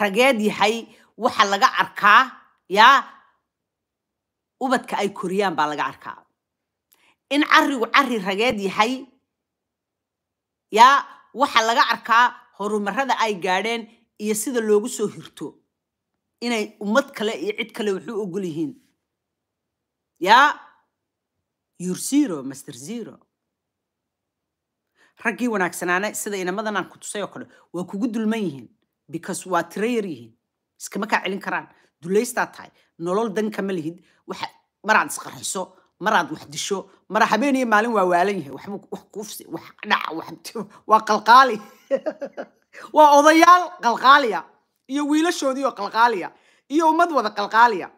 rageed yahay waxaa laga arkaa ya ubadka ay koriyaan baa laga arkaa in carigu cari rageed yahay ya waxaa laga arkaa horumarada ay gaadheen iyo sida loogu soo hirto inay ummad kale iyo cid kale wuxuu ogol yihiin yaa your zero master zero raggii wanaagsanaana sida inamadan aan ku tusay oo kale waa kugu dulman yihiin because waa tiro yar yihiin iskama kaa celin karaan dulaystaa tahay nolol dan kama lihid waxa maraad isqarayso maraad wax disho mara habeen iyo maalin waa waalan yahay waxba wax kuufsi wax dhaca wax waa qalqaali waa odayaal qalqaaliya iyo wiilashoodii oo qalqaaliya iyo ummad wada qalqaaliya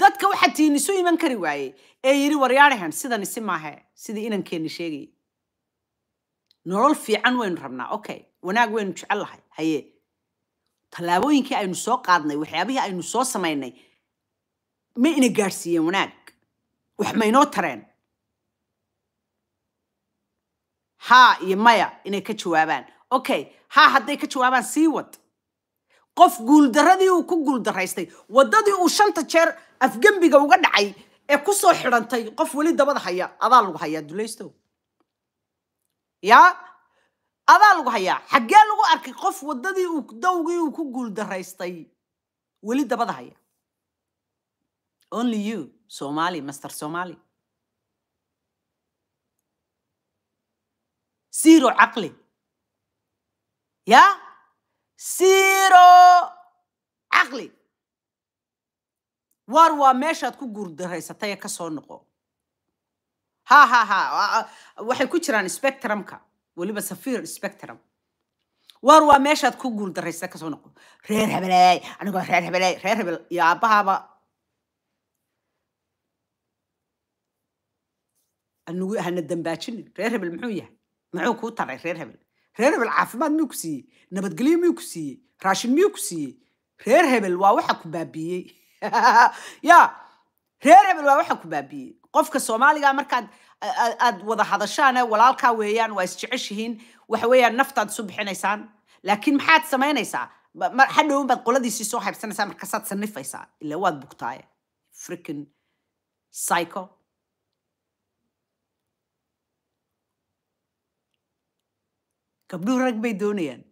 dadka waxaa tiinisu iman kari waayey ee yidhi waryaadahan sidanisi maahe sidii inankeenni sheegayay nolol fiican waynu rabnaa okay wanaag waynu jecellahay haye tallaabooyinkii aynu soo qaadnay waxyaabihii aynu soo samaynay ma ina gaadhsiiyeen wanaag wax maynoo tareen haa iyo maya inay ka jawaabaan okay haa hadday ka jawaabaan sii wad qof guuldarradii uu ku guuldaraystay waddadii uu shanta jeer afgembiga uga dhacay ee ku soo xidhantay qof weli dabada haya adaa lagu hayaa dulaystow yaa adaa lagu hayaa xaggee lagu arkay qof waddadii uu dowgii uu ku guuldaraystay weli dabada haya only you somali master somali zero caqli ya zero caqli waar waa meeshaad ku guurdaraysataya ka soo noqo ha ha ha waxay ku jiraan spectrumka weliba safir spectrum waar waa meeshaad ku guuldaraysa kasoo noqo reer hebeley anigoo reer hebeley reer hebel iyo aabbahaaba hana dambaajinin reer hebel muxuu yahay muxuu kuu taray reer hebel reer hebel caafimaad miyuu ku siiyey nabadgelyo miyuu ku siiyey raashin miyuu ku siiyey reer hebel waa waxa ku baabiyey ya reer hebel waa waxa ku baabiiyey qofka soomaaliga markaad aad wada hadashaan walaalkaa weeyaan waa isjeceshihiin waxa weeyaan naftaad isu bixinaysaan laakiin maxaad samaynaysaa hadhown baad qoladiisii soo haybsanaysaa markaasaad sanifaysaa ila waad bugtaaye frikin psycho gabdhuhu rag bay doonayaan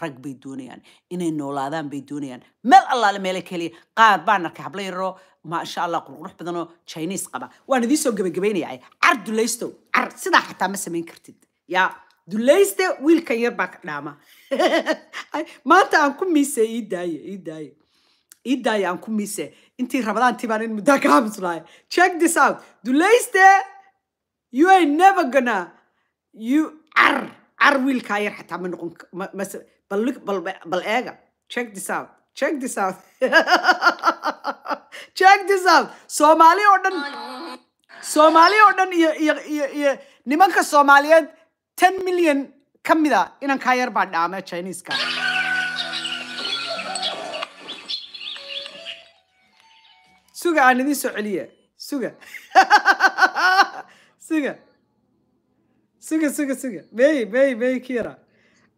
rag bay doonayaan inay noolaadaan bay doonayaan meel allaale meele keliya qaar baan arkay habla yaroo maasha allah qurqurux badanoo chinese qaba waan idiin soo gebagabaynaya car dulaystow car sidaa xataa ma samayn kartid yaa dulayste wiilkan yar baa ka dhaama maanta aan ku miise ii daaye ii daaye ii daaye aan ku miise intii rabadaantii baan in muddaa ka habslaay check this out dulayste you are never gonna you are car wiilkaa yar xataa ma noqon bal eega check this out check this out check this out soomaali oo dhan soomaali oo dhan iyo iyo iyo iyo nimanka soomaaliyeed ten million ka mida ah inankaa yar baa dhaame chineeska suga aan idiin soo celiya suga suga suga suga suga mey mey mey kira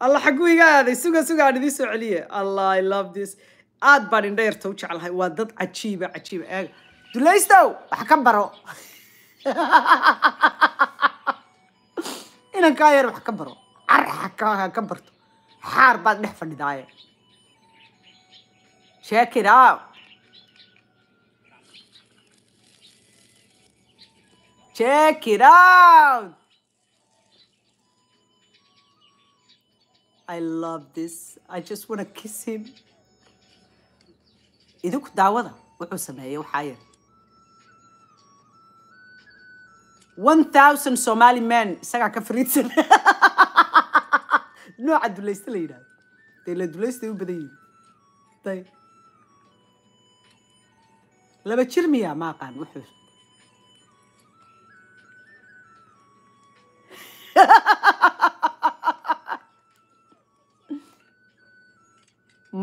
alla xaguu iga aaday suga suga aan idiin soo celiye allah i love this aad baan indha yarta u jeclahay waa dad cajiiba cajiiba eega dulaystow wax ka baro inankaa yar wax ka baro carxa ka barto xaar baad dhex fadhidaaye check check it out I love this. I just want to kiss him. idinku daawada wuxuu sameeyey waxaa yar one thousand somali men isagaa ka fariidsan nooca dulaysta la yidhahdo dee la dulaystay u badan yihin day laba jir miyaa ma aqaan wuxuu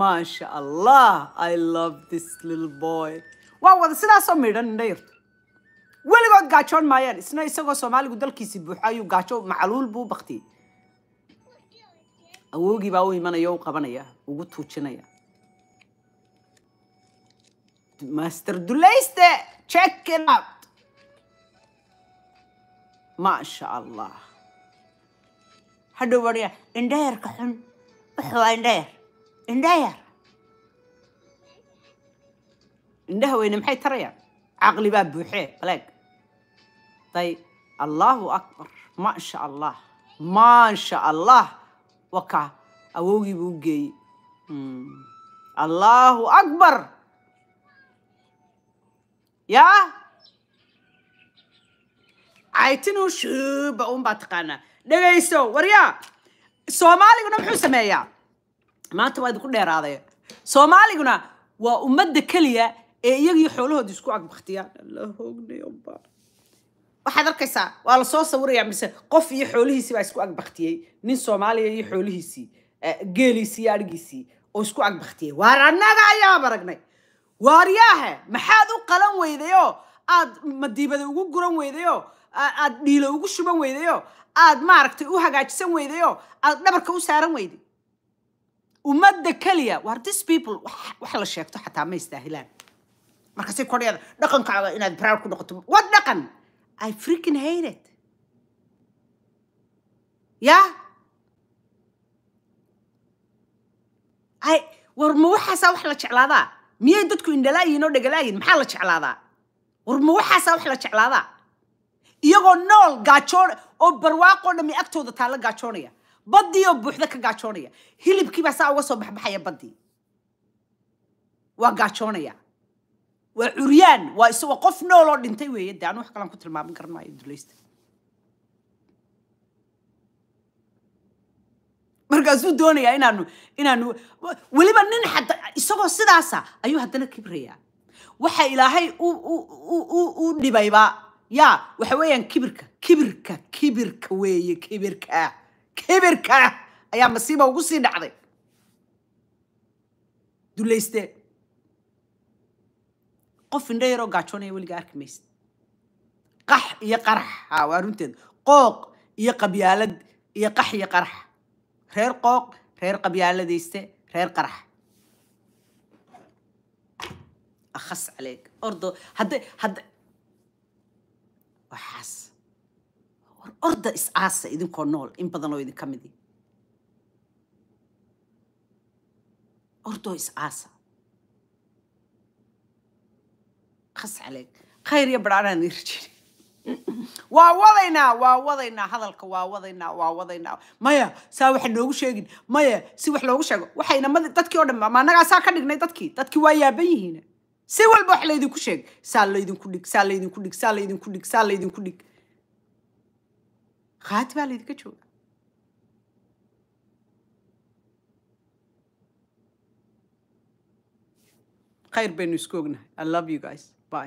maasha allah i love this little boy waa wada sidaasoo midhan indha yarto weligood gaajoon maayaan isna isagoo soomaaligu dalkiisi buuxo ayuu gaajo macluul buu baktiyey awoogii baa u imanaya u qabanaya ugu tuujinaya master dulayste check it out maasha allah hadhow warya indhayarka xun wuxuu indhayar indhaha yar indhaha weyne maxay tarayaan caqli baa buuxee baleeg day allaahu akbar maasha allah maasha allah waka awowgii buu u geeyey hmm. allaahu akbar yaa caytinu shuuba uun baa taqaanaa dhegayso waryaa soomaaliguna muxuu sameeyaa maanta waa idinku dheeraaday soomaaliguna waa ummadda keliya ee iyagii xoolahoodi isku agbaktiyaan waxaad arkaysaa waa lasoo sawirayaa mise qof iyo xoolihiisii baa isku agbaktiyey nin soomaaliya iyo xoolihiisii geeliisii iyo adhigiisii oo isku agbaktiyey waar annaga ayaa baragnay waaryaahe maxaad u qalan weydayoo aad madiibada ugu guran weydayoo aad dhiilo ugu shuban weydayoo aad maaragtay u hagaajisan weydayoo aad dhabarka u saaran weyday ummadda keliya war this people wax la sheegto xataa ma istaahilaan marka si korhiyada dhaqankaaga inaad baraar ku dhaqato waa dhaqan i freaking hate it yeah i waxaasaa wax la jeclaadaa miyay dadku indhalaayiin oo dhegalaayiin maxaa la jeclaadaa war ma waxaasaa wax la jeclaadaa iyagoo nool gaajoon oo barwaaqoo dhammi agtooda taalla gaajoonaya badii buuxda ka gaajoonaya hilibkiibaa saa uga soo baxbaxaya badii waa gaajoonaya waa curyaan waa isagoo qof nooloo dhintay weeye de anu wax kalan ku tilmaamin karan maayo dulaysta markaasuu doonayaa inaanu inaanu weliba nin hadda isagoo sidaasa ayuu haddana kibrayaa waxa ilaahay u dhibayba yaa waxa weeyaan kibirka kibirka kibirka weeye kibirka kibirka ayaa masiiba ugu sii dhacday dulayste qof indho yaroo gaajoonaya weliga arki maysa qax iyo qarax waa runteeda qooq iyo qabyaalad iyo qax iyo qarax reer qooq reer qabyaaladayste reer qarax akhas caleyk ordo hadday hadda waxaas war orda is-aasa idinkoo nool in badan oo idinka midi ordoo is-aasa khas khayr iyo badhaanaan iin rajin waa wadaynaa waa wadaynaa hadalka waa wadaynaa waa wadaynaa maya saa wax noogu sheegin maya si wax loogu sheego waxayna ma dadkii o dhan ma ka dhignay dadkii dadkii waa yaaban yihiin si walba wax laydinku sheeg saa laydinku dhig saa laydinku dhig saa laydinku dhig saa laydinku dhig qaati baa laydinka jooga khayr baynu isku ognahay i love you guys bye